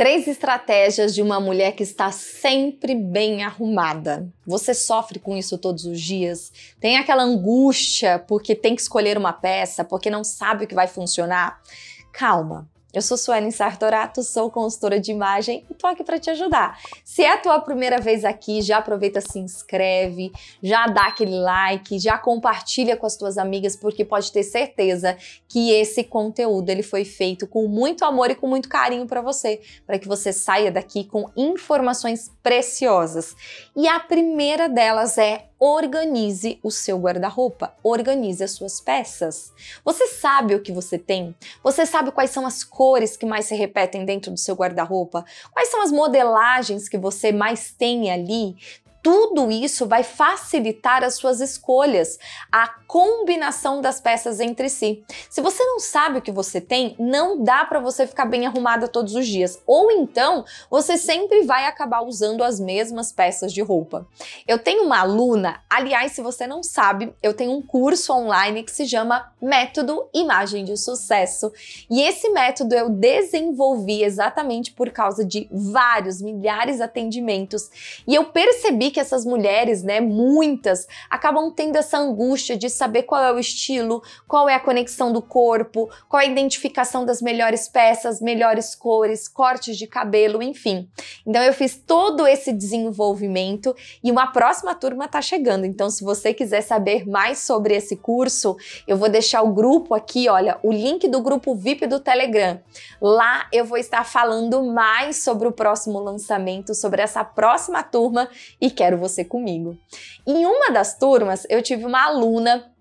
Três estratégias de uma mulher que está sempre bem arrumada. Você sofre com isso todos os dias? Tem aquela angústia porque tem que escolher uma peça, porque não sabe o que vai funcionar? Calma, eu sou Suelen Sartorato, sou consultora de imagem e tô aqui para te ajudar. Se é a tua primeira vez aqui, já aproveita, se inscreve, já dá aquele like, já compartilha com as tuas amigas, porque pode ter certeza que esse conteúdo ele foi feito com muito amor e com muito carinho para você, para que você saia daqui com informações preciosas. E a primeira delas é organize o seu guarda-roupa, organize as suas peças. Você sabe o que você tem? Você sabe quais são as cores que mais se repetem dentro do seu guarda-roupa? Quais são as modelagens que você mais tem ali? tudo isso vai facilitar as suas escolhas, a combinação das peças entre si. Se você não sabe o que você tem, não dá para você ficar bem arrumada todos os dias, ou então você sempre vai acabar usando as mesmas peças de roupa. Eu tenho uma aluna, aliás, se você não sabe, eu tenho um curso online que se chama Método Imagem de Sucesso, e esse método eu desenvolvi exatamente por causa de vários milhares de atendimentos e eu percebi que essas mulheres, né, muitas, acabam tendo essa angústia de saber qual é o estilo, qual é a conexão do corpo, qual é a identificação das melhores peças, melhores cores, cortes de cabelo, enfim. Então eu fiz todo esse desenvolvimento e uma próxima turma tá chegando. Então se você quiser saber mais sobre esse curso, eu vou deixar o grupo aqui, olha, o link do grupo VIP do Telegram. Lá eu vou estar falando mais sobre o próximo lançamento, sobre essa próxima turma e quero você comigo. Em uma das turmas, eu tive uma aluna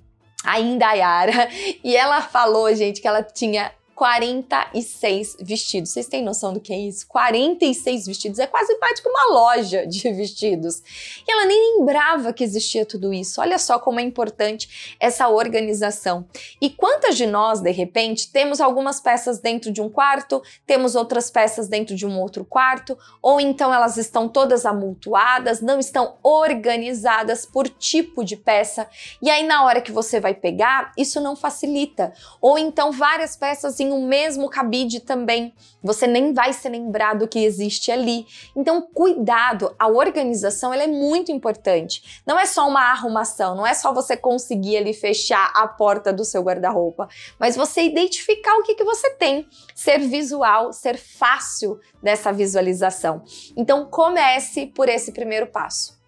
ainda a Indayara, e ela falou, gente, que ela tinha 46 vestidos. Vocês têm noção do que é isso? 46 vestidos. É quase parte que uma loja de vestidos. E ela nem lembrava que existia tudo isso. Olha só como é importante essa organização. E quantas de nós, de repente, temos algumas peças dentro de um quarto, temos outras peças dentro de um outro quarto, ou então elas estão todas amultuadas, não estão organizadas por tipo de peça. E aí, na hora que você vai pegar, isso não facilita. Ou então várias peças em tem o mesmo cabide também. Você nem vai se lembrar do que existe ali. Então, cuidado, a organização ela é muito importante. Não é só uma arrumação, não é só você conseguir ali fechar a porta do seu guarda-roupa, mas você identificar o que, que você tem, ser visual, ser fácil dessa visualização. Então, comece por esse primeiro passo.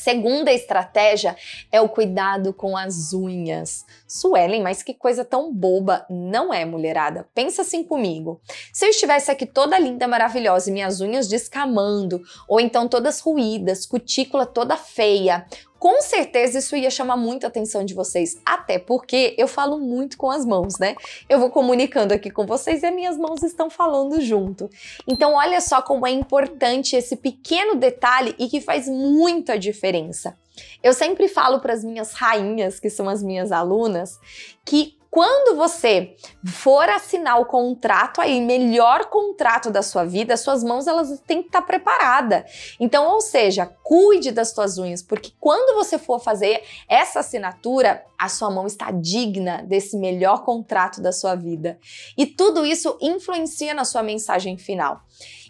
Segunda estratégia é o cuidado com as unhas. Suelen, mas que coisa tão boba, não é, mulherada? Pensa assim comigo. Se eu estivesse aqui toda linda, maravilhosa e minhas unhas descamando, ou então todas ruídas, cutícula toda feia, com certeza isso ia chamar muita atenção de vocês, até porque eu falo muito com as mãos, né? Eu vou comunicando aqui com vocês e as minhas mãos estão falando junto. Então olha só como é importante esse pequeno detalhe e que faz muita diferença. Eu sempre falo para as minhas rainhas, que são as minhas alunas, que quando você for assinar o contrato aí, melhor contrato da sua vida, suas mãos elas têm que estar tá preparadas. Então, ou seja, cuide das suas unhas, porque quando você for fazer essa assinatura, a sua mão está digna desse melhor contrato da sua vida. E tudo isso influencia na sua mensagem final.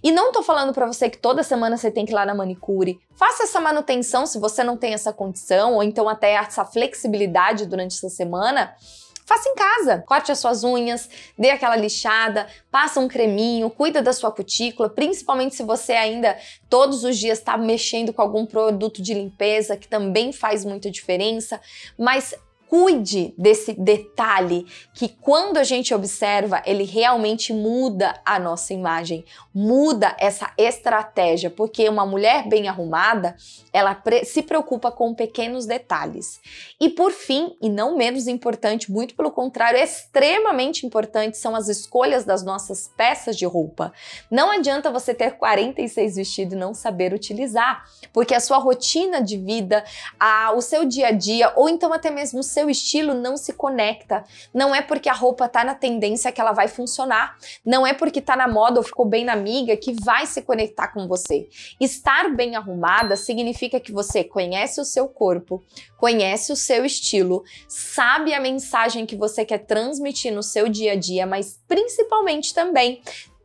E não tô falando para você que toda semana você tem que ir lá na manicure. Faça essa manutenção se você não tem essa condição ou então até essa flexibilidade durante essa semana faça em casa. Corte as suas unhas, dê aquela lixada, passa um creminho, cuida da sua cutícula, principalmente se você ainda todos os dias está mexendo com algum produto de limpeza, que também faz muita diferença. Mas cuide desse detalhe que quando a gente observa, ele realmente muda a nossa imagem, muda essa estratégia, porque uma mulher bem arrumada, ela se preocupa com pequenos detalhes. E por fim, e não menos importante, muito pelo contrário, é extremamente importante são as escolhas das nossas peças de roupa. Não adianta você ter 46 vestidos e não saber utilizar, porque a sua rotina de vida, a, o seu dia a dia, ou então até mesmo o seu seu estilo não se conecta. Não é porque a roupa tá na tendência que ela vai funcionar. Não é porque tá na moda ou ficou bem na amiga que vai se conectar com você. Estar bem arrumada significa que você conhece o seu corpo, conhece o seu estilo, sabe a mensagem que você quer transmitir no seu dia a dia, mas principalmente também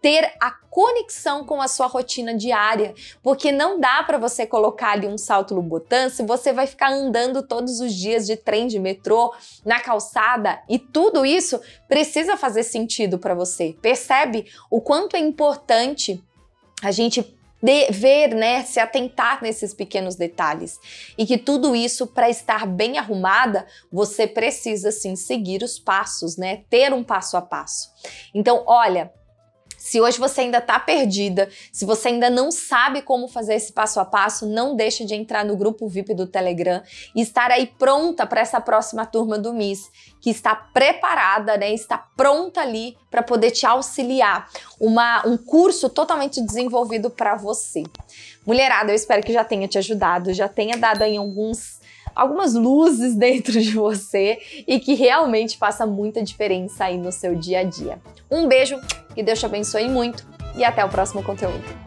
ter a conexão com a sua rotina diária, porque não dá para você colocar ali um salto botão se você vai ficar andando todos os dias de trem, de metrô, na calçada e tudo isso precisa fazer sentido para você. Percebe o quanto é importante a gente ver, né, se atentar nesses pequenos detalhes. E que tudo isso para estar bem arrumada, você precisa sim seguir os passos, né, ter um passo a passo. Então, olha, se hoje você ainda está perdida, se você ainda não sabe como fazer esse passo a passo, não deixa de entrar no grupo VIP do Telegram e estar aí pronta para essa próxima turma do MIS, que está preparada, né? Está pronta ali para poder te auxiliar. Uma, um curso totalmente desenvolvido para você. Mulherada, eu espero que já tenha te ajudado, já tenha dado aí alguns algumas luzes dentro de você e que realmente faça muita diferença aí no seu dia a dia. Um beijo, que Deus te abençoe muito e até o próximo conteúdo.